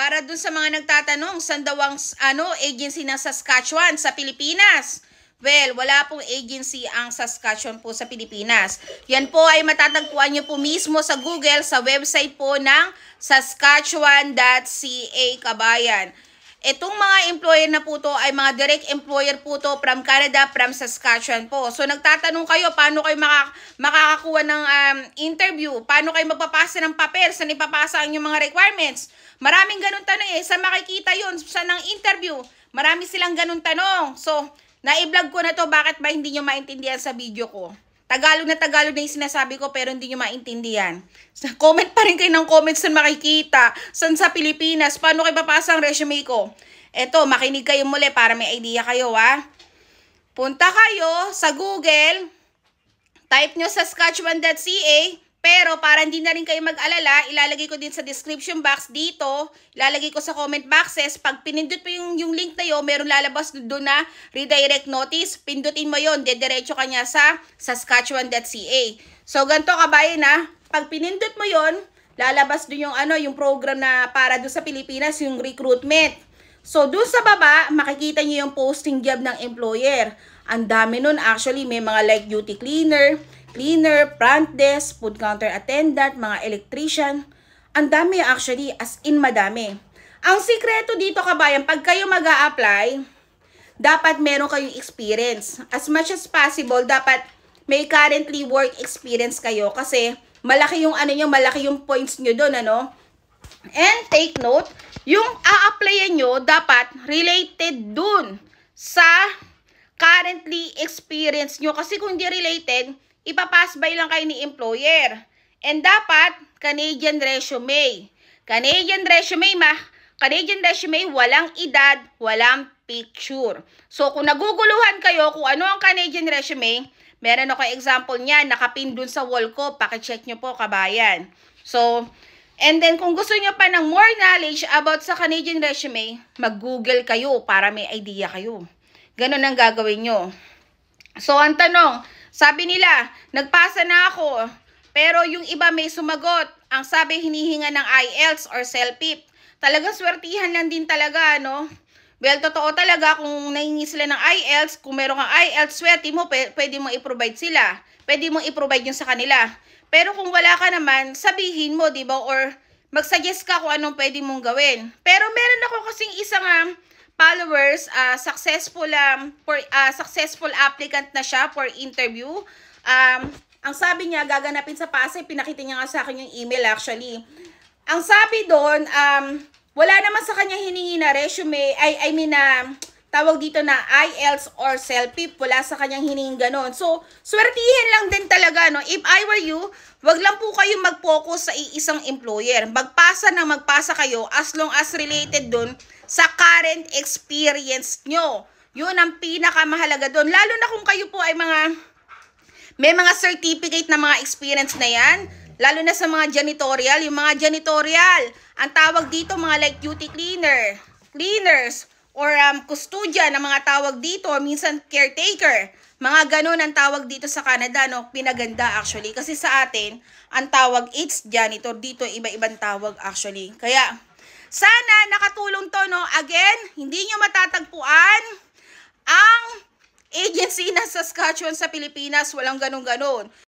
Para dun sa mga nagtatanong, saan daw ang ano, agency ng Saskatchewan sa Pilipinas? Well, wala pong agency ang Saskatchewan po sa Pilipinas. Yan po ay matatagpuan nyo po mismo sa Google sa website po ng saskatchewan.ca Kabayan. Itong mga employer na po to ay mga direct employer po to from Canada, from Saskatchewan po. So nagtatanong kayo paano kayo maka makakakuha ng um, interview, paano kayo magpapasa ng papers? saan ipapasa ang inyong mga requirements. Maraming ganun tanong eh, saan makikita yun, sa ang interview. Marami silang ganun tanong. So, na-vlog ko na to, bakit ba hindi nyo maintindihan sa video ko? Tagalog na Tagalog na yung sinasabi ko pero hindi nyo maintindihan. Comment pa rin kayo ng comments na makikita. San sa Pilipinas? Paano kayo papasa ang resume ko? Eto, makinig kayo muli para may idea kayo ha. Punta kayo sa Google. Type nyo sa scotchman.ca pero para hindi na rin kayo mag-alala, ilalagay ko din sa description box dito, ilalagay ko sa comment boxes, pag pinindot mo yung, yung link na yun, meron lalabas doon na redirect notice, pindutin mo yon dediretso ka niya sa saskatchewan.ca. So, ganito kabayan na, pag pinindot mo yon lalabas doon yung, ano, yung program na para doon sa Pilipinas, yung recruitment. So, doon sa baba, makikita niyo yung posting job ng employer. Ang dami nun, actually, may mga like duty cleaner, cleaner, front desk, food counter attendant, mga electrician. Ang dami actually, as in madami. Ang sikreto dito kabayan, pag kayo mag apply dapat meron kayong experience. As much as possible, dapat may currently work experience kayo kasi malaki yung ano nyo, malaki yung points nyo doon, ano? And take note, yung a-applyan nyo dapat related dun sa currently experience nyo. Kasi kung hindi related, ipapass by lang kayo ni employer. And dapat, Canadian resume. Canadian resume, ma. Canadian resume, walang edad, walang picture. So, kung naguguluhan kayo kung ano ang Canadian resume, meron ako example niyan, nakapin dun sa wall ko, check nyo po, kabayan. So, and then kung gusto nyo pa ng more knowledge about sa Canadian resume, mag-google kayo para may idea kayo. Ganun ang gagawin nyo. So, ang tanong, sabi nila, nagpasa na ako. Pero yung iba may sumagot. Ang sabi, hinihinga ng IELTS or CELPIP. Talagang swertihan lang din talaga, no? Well, totoo talaga kung nahingi sila ng IELTS, kung meron kang IELTS, swerte mo, pwede mo i-provide sila. Pwede mo i-provide yun sa kanila. Pero kung wala ka naman, sabihin mo, di ba? Or mag-suggest ka kung anong pwede mong gawin. Pero meron ako kasing isang um, followers, uh, successful um, for uh, successful applicant na siya for interview. Um, ang sabi niya gaganapin sa Pasay, pinakita niya nga sa akin yung email actually. Ang sabi doon, um, wala naman sa kanya hiningi na resume, I, I mean na uh, tawag dito na IELTS or selfie, wala sa kanyang hiningi ganun. So, swertihin lang din talaga, no? If I were you, wag lang po kayo mag-focus sa iisang employer. Magpasa na magpasa kayo as long as related doon sa current experience nyo. Yun ang pinakamahalaga doon. Lalo na kung kayo po ay mga, may mga certificate na mga experience na yan. Lalo na sa mga janitorial. Yung mga janitorial, ang tawag dito mga like duty cleaner, cleaners, or um, kustudya ng mga tawag dito, minsan caretaker. Mga ganun ang tawag dito sa Canada, no? Pinaganda actually. Kasi sa atin, ang tawag it's janitor. Dito, iba-ibang tawag actually. Kaya, sana nakatulong to, no? Again, hindi nyo matatagpuan ang agency na Saskatchewan sa Pilipinas. Walang ganun-ganun.